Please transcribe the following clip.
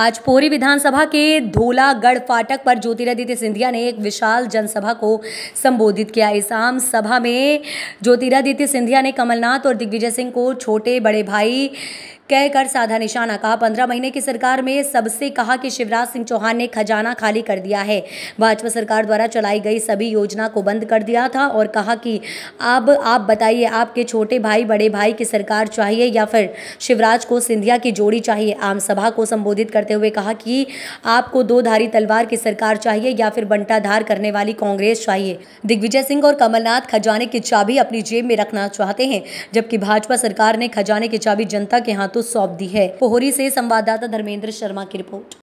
आज पोरी विधानसभा के धोलागढ़ फाटक पर ज्योतिरादित्य सिंधिया ने एक विशाल जनसभा को संबोधित किया इस आम सभा में ज्योतिरादित्य सिंधिया ने कमलनाथ और दिग्विजय सिंह को छोटे बड़े भाई कहकर साधा निशाना कहा पंद्रह महीने की सरकार में सबसे कहा कि शिवराज सिंह चौहान ने खजाना खाली कर दिया है भाजपा सरकार द्वारा चलाई गई सभी योजना को बंद कर दिया था और कहा कि अब आप बताइए आपके छोटे भाई बड़े भाई की सरकार चाहिए या फिर शिवराज को सिंधिया की जोड़ी चाहिए आम सभा को संबोधित कर करते हुए कहा कि आपको दो धारी तलवार की सरकार चाहिए या फिर बंटाधार करने वाली कांग्रेस चाहिए दिग्विजय सिंह और कमलनाथ खजाने की चाबी अपनी जेब में रखना चाहते हैं जबकि भाजपा सरकार ने खजाने की चाबी जनता के हाथों सौंप दी है पोहरी से संवाददाता धर्मेंद्र शर्मा की रिपोर्ट